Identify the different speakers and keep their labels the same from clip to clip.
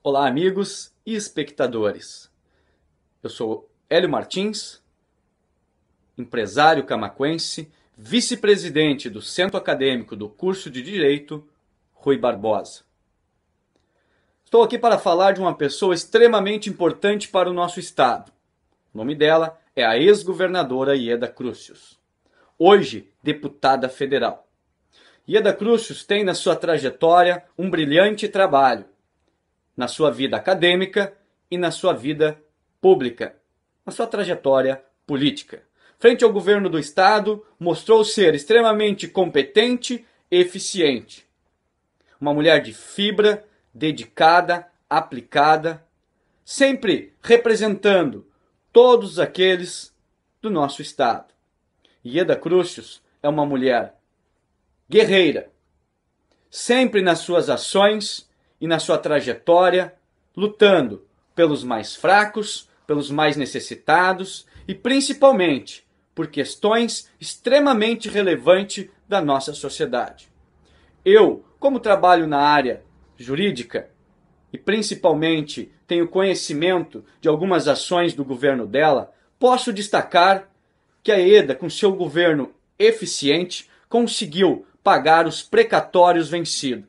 Speaker 1: Olá, amigos e espectadores. Eu sou Hélio Martins, empresário camaquense, vice-presidente do Centro Acadêmico do Curso de Direito Rui Barbosa. Estou aqui para falar de uma pessoa extremamente importante para o nosso estado. O nome dela é a ex-governadora Ieda Crucius, hoje deputada federal. Ieda Crucius tem na sua trajetória um brilhante trabalho na sua vida acadêmica e na sua vida pública, na sua trajetória política. Frente ao governo do Estado, mostrou ser extremamente competente e eficiente. Uma mulher de fibra, dedicada, aplicada, sempre representando todos aqueles do nosso Estado. Ieda Crucius é uma mulher guerreira, sempre nas suas ações e na sua trajetória, lutando pelos mais fracos, pelos mais necessitados e principalmente por questões extremamente relevantes da nossa sociedade. Eu, como trabalho na área jurídica e principalmente tenho conhecimento de algumas ações do governo dela, posso destacar que a EDA, com seu governo eficiente, conseguiu pagar os precatórios vencidos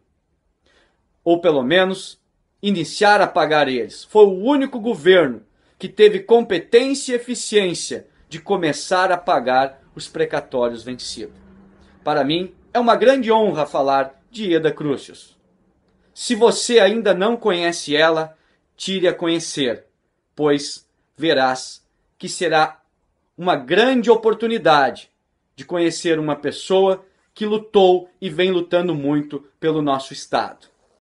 Speaker 1: ou pelo menos iniciar a pagar eles. Foi o único governo que teve competência e eficiência de começar a pagar os precatórios vencidos. Para mim, é uma grande honra falar de Eda Crucius. Se você ainda não conhece ela, tire a conhecer, pois verás que será uma grande oportunidade de conhecer uma pessoa que lutou e vem lutando muito pelo nosso Estado.